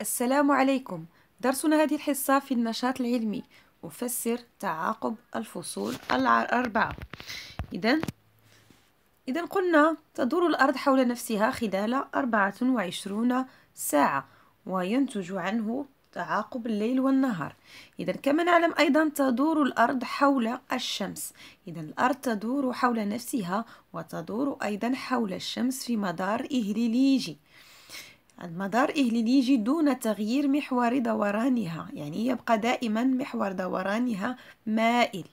السلام عليكم درسنا هذه الحصة في النشاط العلمي أفسر تعاقب الفصول الأربعة إذا إذا قلنا تدور الأرض حول نفسها خلال أربعة وعشرون ساعة وينتج عنه تعاقب الليل والنهار إذا كما نعلم أيضا تدور الأرض حول الشمس إذا الأرض تدور حول نفسها وتدور أيضا حول الشمس في مدار إهليليجي المدار إهليليجي دون تغيير محور دورانها يعني يبقى دائما محور دورانها مائل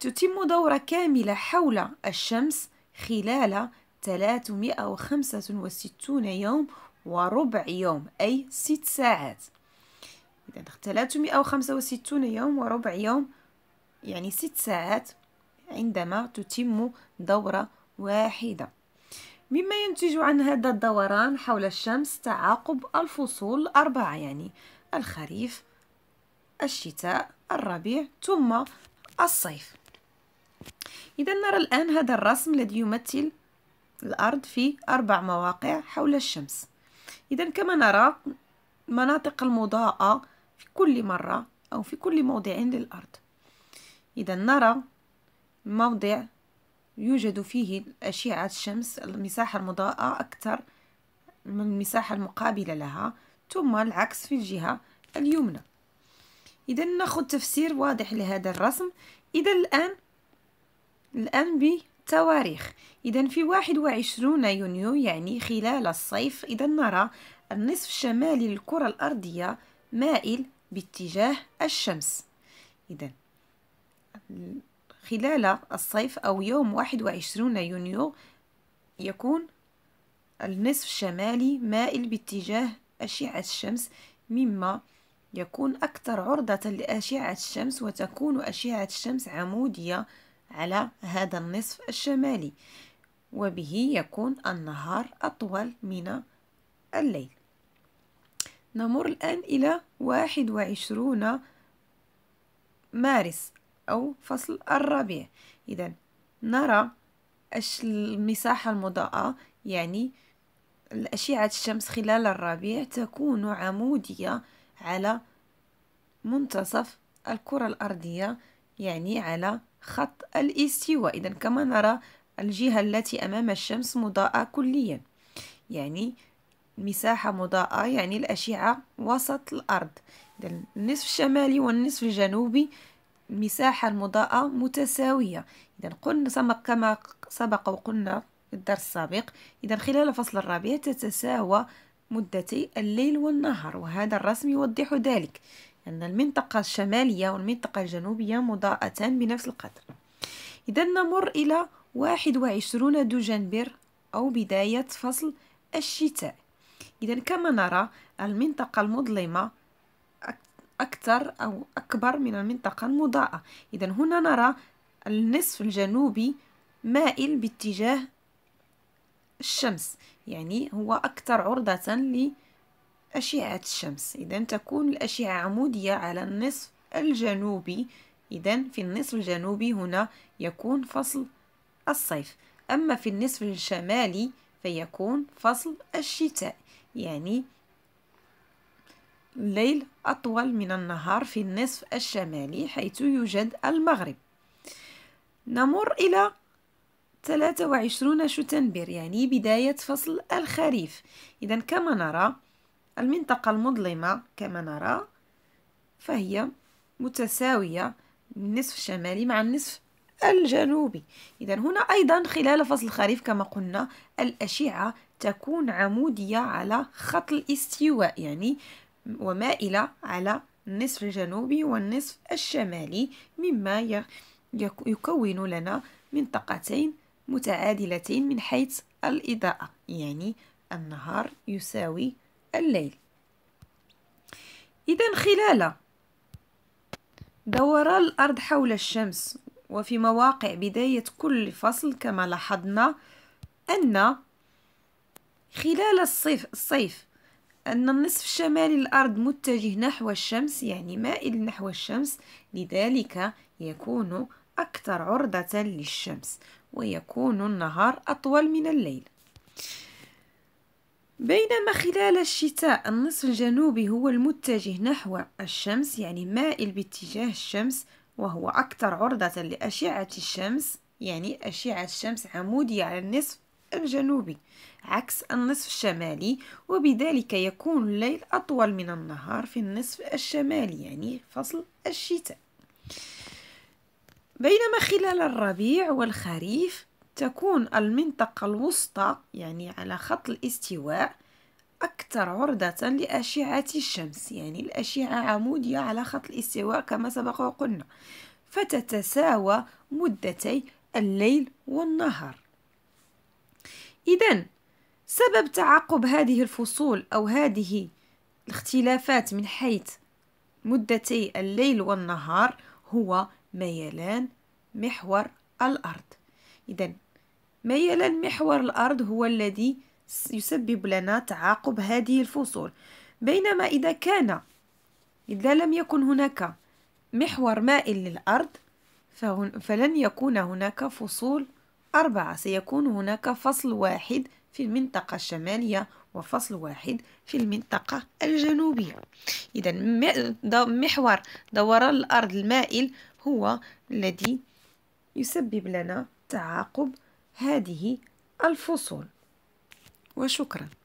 تتم دورة كاملة حول الشمس خلال 365 يوم وربع يوم أي 6 ساعات إذا 365 يوم وربع يوم يعني 6 ساعات عندما تتم دورة واحدة مما ينتج عن هذا الدوران حول الشمس تعاقب الفصول الأربعة يعني الخريف الشتاء الربيع ثم الصيف إذا نرى الآن هذا الرسم الذي يمثل الأرض في أربع مواقع حول الشمس إذا كما نرى مناطق المضاءة في كل مرة أو في كل موضع للأرض إذا نرى موضع يوجد فيه أشعة الشمس المساحة المضاءة أكثر من المساحة المقابلة لها ثم العكس في الجهة اليمنى إذا نأخذ تفسير واضح لهذا الرسم إذا الآن الآن بتواريخ إذا في واحد وعشرون يونيو يعني خلال الصيف إذا نرى النصف الشمالي للكرة الأرضية مائل باتجاه الشمس إذا خلال الصيف أو يوم 21 يونيو يكون النصف الشمالي مائل باتجاه أشعة الشمس مما يكون أكثر عرضة لأشعة الشمس وتكون أشعة الشمس عمودية على هذا النصف الشمالي وبه يكون النهار أطول من الليل نمر الآن إلى 21 مارس أو فصل الربيع إذا نرى المساحة المضاءة يعني أشعة الشمس خلال الربيع تكون عمودية على منتصف الكرة الأرضية يعني على خط الاستواء إذا كما نرى الجهة التي أمام الشمس مضاءة كليا يعني مساحة مضاءة يعني الأشعة وسط الأرض إذا النصف الشمالي والنصف الجنوبي المساحة المضاءة متساوية إذا قلنا كما سبق وقلنا في الدرس السابق إذا خلال فصل الربيع تتساوى مدتي الليل والنهار وهذا الرسم يوضح ذلك أن المنطقة الشمالية والمنطقة الجنوبية مضاءتان بنفس القدر إذا نمر إلى 21 دجنبر أو بداية فصل الشتاء إذا كما نرى المنطقة المظلمة أكثر أو أكبر من المنطقة المضاءة إذا هنا نرى النصف الجنوبي مائل باتجاه الشمس يعني هو أكثر عرضة لأشعة الشمس إذا تكون الأشعة عمودية على النصف الجنوبي إذا في النصف الجنوبي هنا يكون فصل الصيف أما في النصف الشمالي فيكون فصل الشتاء يعني الليل أطول من النهار في النصف الشمالي حيث يوجد المغرب نمر إلى 23 شتنبر يعني بداية فصل الخريف إذا كما نرى المنطقة المظلمة كما نرى فهي متساوية النصف الشمالي مع النصف الجنوبي إذا هنا أيضا خلال فصل الخريف كما قلنا الأشعة تكون عمودية على خط الاستواء يعني ومائلة على النصف الجنوبي والنصف الشمالي مما يكون لنا منطقتين متعادلتين من حيث الإضاءة يعني النهار يساوي الليل إذا خلال دوران الأرض حول الشمس وفي مواقع بداية كل فصل كما لاحظنا أن خلال الصيف, الصيف أن النصف الشمالي للأرض متجه نحو الشمس يعني مائل نحو الشمس لذلك يكون أكثر عرضة للشمس ويكون النهار أطول من الليل بينما خلال الشتاء النصف الجنوبي هو المتجه نحو الشمس يعني مائل باتجاه الشمس وهو أكثر عرضة لأشعة الشمس يعني أشعة الشمس عمودية على النصف الجنوبي عكس النصف الشمالي وبذلك يكون الليل أطول من النهار في النصف الشمالي يعني فصل الشتاء بينما خلال الربيع والخريف تكون المنطقة الوسطى يعني على خط الاستواء أكثر عرضة لأشعة الشمس يعني الأشعة عمودية على خط الاستواء كما سبق وقلنا فتتساوى مدتي الليل والنهار إذا سبب تعاقب هذه الفصول أو هذه الاختلافات من حيث مدتي الليل والنهار هو ميلان محور الأرض إذا ميلان محور الأرض هو الذي يسبب لنا تعاقب هذه الفصول بينما إذا كان إذا لم يكن هناك محور مائل للأرض فلن يكون هناك فصول أربعة سيكون هناك فصل واحد في المنطقة الشمالية وفصل واحد في المنطقة الجنوبية إذا محور دوران الأرض المائل هو الذي يسبب لنا تعاقب هذه الفصول وشكرا